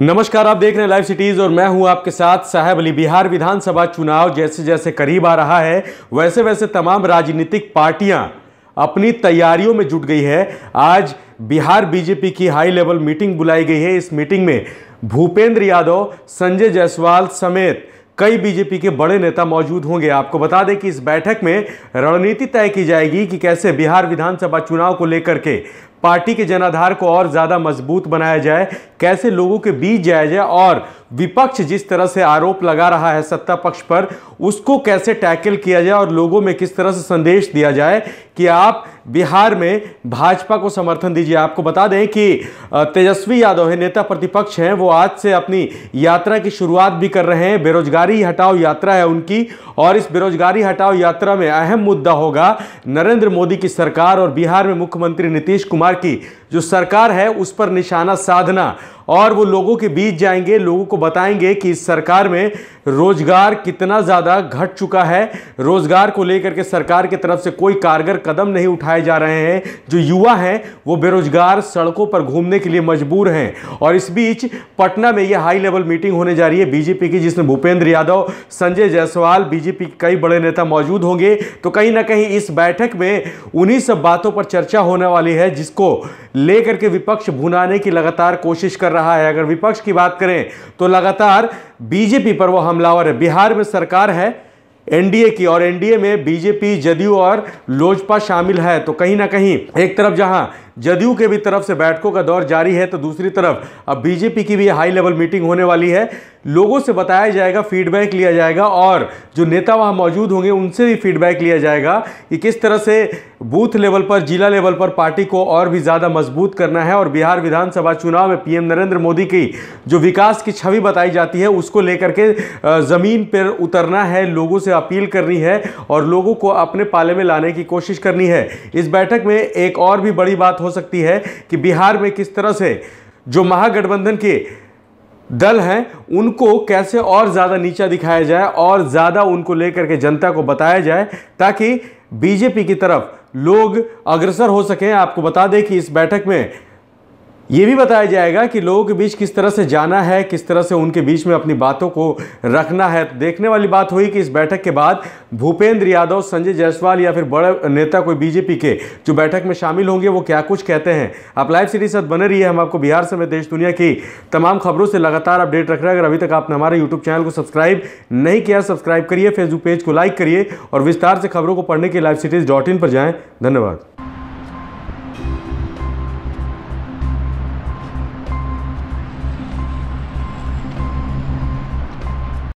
नमस्कार आप देख रहे हैं लाइव सिटीज़ और मैं हूं आपके साथ साहेब अली बिहार विधानसभा चुनाव जैसे जैसे करीब आ रहा है वैसे वैसे तमाम राजनीतिक पार्टियां अपनी तैयारियों में जुट गई है आज बिहार बीजेपी की हाई लेवल मीटिंग बुलाई गई है इस मीटिंग में भूपेंद्र यादव संजय जायसवाल समेत कई बीजेपी के बड़े नेता मौजूद होंगे आपको बता दें कि इस बैठक में रणनीति तय की जाएगी कि कैसे बिहार विधानसभा चुनाव को लेकर के पार्टी के जनाधार को और ज़्यादा मजबूत बनाया जाए कैसे लोगों के बीच जाया जाए और विपक्ष जिस तरह से आरोप लगा रहा है सत्ता पक्ष पर उसको कैसे टैकल किया जाए और लोगों में किस तरह से संदेश दिया जाए कि आप बिहार में भाजपा को समर्थन दीजिए आपको बता दें कि तेजस्वी यादव है नेता प्रतिपक्ष हैं वो आज से अपनी यात्रा की शुरुआत भी कर रहे हैं बेरोजगारी हटाओ यात्रा है उनकी और इस बेरोजगारी हटाओ यात्रा में अहम मुद्दा होगा नरेंद्र मोदी की सरकार और बिहार में मुख्यमंत्री नीतीश कुमार की जो सरकार है उस पर निशाना साधना और वो लोगों के बीच जाएंगे लोगों को बताएंगे कि इस सरकार में रोजगार कितना ज़्यादा घट चुका है रोजगार को लेकर के सरकार की तरफ से कोई कारगर कदम नहीं उठाए जा रहे हैं जो युवा हैं वो बेरोजगार सड़कों पर घूमने के लिए मजबूर हैं और इस बीच पटना में ये हाई लेवल मीटिंग होने जा रही है बीजेपी की जिसमें भूपेंद्र यादव संजय जायसवाल बीजेपी के कई बड़े नेता मौजूद होंगे तो कहीं ना कहीं इस बैठक में उन्हीं सब बातों पर चर्चा होने वाली है जिसको लेकर के विपक्ष भुनाने की लगातार कोशिश कर रहा है अगर विपक्ष की बात करें तो लगातार बीजेपी पर वो हमलावर है बिहार में सरकार है एनडीए की और एनडीए में बीजेपी जदयू और लोजपा शामिल है तो कहीं ना कहीं एक तरफ जहां जदयू के भी तरफ से बैठकों का दौर जारी है तो दूसरी तरफ अब बीजेपी की भी हाई लेवल मीटिंग होने वाली है लोगों से बताया जाएगा फीडबैक लिया जाएगा और जो नेता वहाँ मौजूद होंगे उनसे भी फीडबैक लिया जाएगा कि किस तरह से बूथ लेवल पर जिला लेवल पर पार्टी को और भी ज़्यादा मजबूत करना है और बिहार विधानसभा चुनाव में पीएम नरेंद्र मोदी की जो विकास की छवि बताई जाती है उसको लेकर के ज़मीन पर उतरना है लोगों से अपील करनी है और लोगों को अपने पाले में लाने की कोशिश करनी है इस बैठक में एक और भी बड़ी बात हो सकती है कि बिहार में किस तरह से जो महागठबंधन के दल हैं उनको कैसे और ज़्यादा नीचा दिखाया जाए और ज़्यादा उनको लेकर के जनता को बताया जाए ताकि बीजेपी की तरफ लोग अग्रसर हो सकें आपको बता दें कि इस बैठक में ये भी बताया जाएगा कि लोगों के बीच किस तरह से जाना है किस तरह से उनके बीच में अपनी बातों को रखना है तो देखने वाली बात हुई कि इस बैठक के बाद भूपेंद्र यादव संजय जायसवाल या फिर बड़े नेता कोई बीजेपी के जो बैठक में शामिल होंगे वो क्या कुछ कहते हैं आप लाइव सीरीज साथ बने रहिए हम आपको बिहार समेत देश दुनिया की तमाम खबरों से लगातार अपडेट रख रहे हैं अगर अभी तक आपने हमारे यूट्यूब चैनल को सब्सक्राइब नहीं किया सब्सक्राइब करिए फेसबुक पेज को लाइक करिए और विस्तार से खबरों को पढ़ने के लाइव सीरीज डॉट इन पर जाएँ धन्यवाद